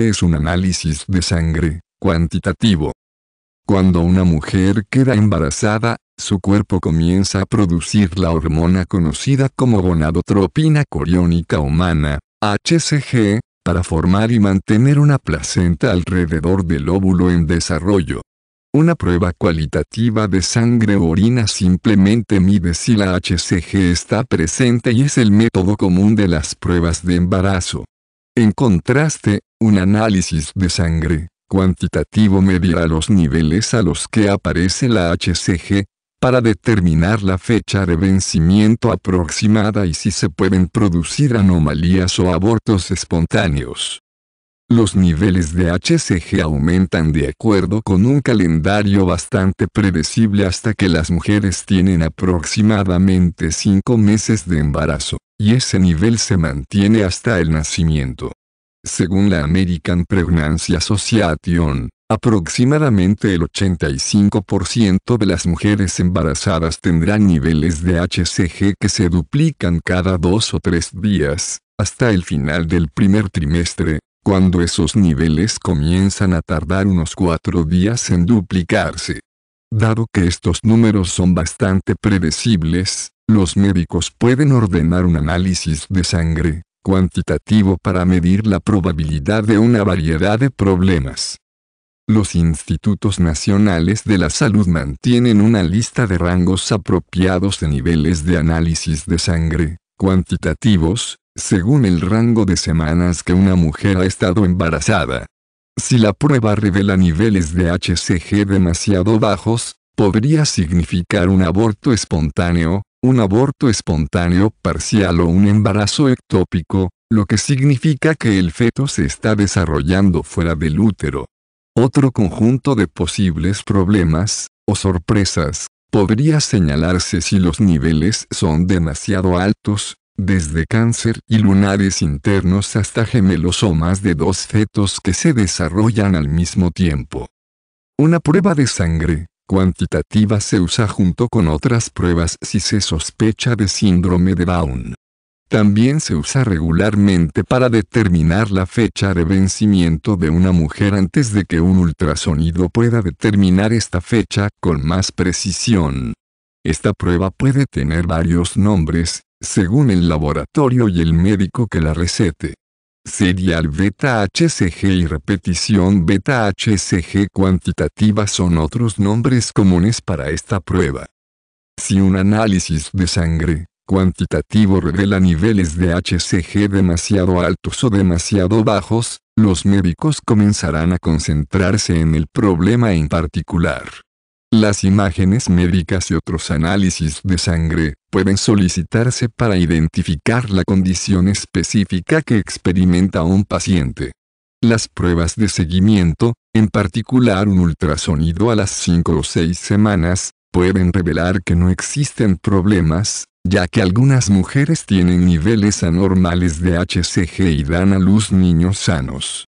es un análisis de sangre, cuantitativo. Cuando una mujer queda embarazada, su cuerpo comienza a producir la hormona conocida como gonadotropina coriónica humana, HCG, para formar y mantener una placenta alrededor del óvulo en desarrollo. Una prueba cualitativa de sangre o orina simplemente mide si la HCG está presente y es el método común de las pruebas de embarazo. En contraste, un análisis de sangre cuantitativo medirá los niveles a los que aparece la HCG, para determinar la fecha de vencimiento aproximada y si se pueden producir anomalías o abortos espontáneos. Los niveles de HCG aumentan de acuerdo con un calendario bastante predecible hasta que las mujeres tienen aproximadamente 5 meses de embarazo, y ese nivel se mantiene hasta el nacimiento. Según la American Pregnancy Association, aproximadamente el 85% de las mujeres embarazadas tendrán niveles de HCG que se duplican cada dos o tres días, hasta el final del primer trimestre, cuando esos niveles comienzan a tardar unos cuatro días en duplicarse. Dado que estos números son bastante predecibles, los médicos pueden ordenar un análisis de sangre, cuantitativo para medir la probabilidad de una variedad de problemas. Los institutos nacionales de la salud mantienen una lista de rangos apropiados de niveles de análisis de sangre, cuantitativos, según el rango de semanas que una mujer ha estado embarazada. Si la prueba revela niveles de HCG demasiado bajos, podría significar un aborto espontáneo, un aborto espontáneo parcial o un embarazo ectópico, lo que significa que el feto se está desarrollando fuera del útero. Otro conjunto de posibles problemas, o sorpresas, podría señalarse si los niveles son demasiado altos, desde cáncer y lunares internos hasta gemelosomas de dos fetos que se desarrollan al mismo tiempo. Una prueba de sangre, cuantitativa se usa junto con otras pruebas si se sospecha de síndrome de Down. También se usa regularmente para determinar la fecha de vencimiento de una mujer antes de que un ultrasonido pueda determinar esta fecha con más precisión. Esta prueba puede tener varios nombres, según el laboratorio y el médico que la recete. Serial beta-HCG y repetición beta-HCG cuantitativa son otros nombres comunes para esta prueba. Si un análisis de sangre cuantitativo revela niveles de HCG demasiado altos o demasiado bajos, los médicos comenzarán a concentrarse en el problema en particular. Las imágenes médicas y otros análisis de sangre pueden solicitarse para identificar la condición específica que experimenta un paciente. Las pruebas de seguimiento, en particular un ultrasonido a las 5 o 6 semanas, pueden revelar que no existen problemas, ya que algunas mujeres tienen niveles anormales de HCG y dan a luz niños sanos.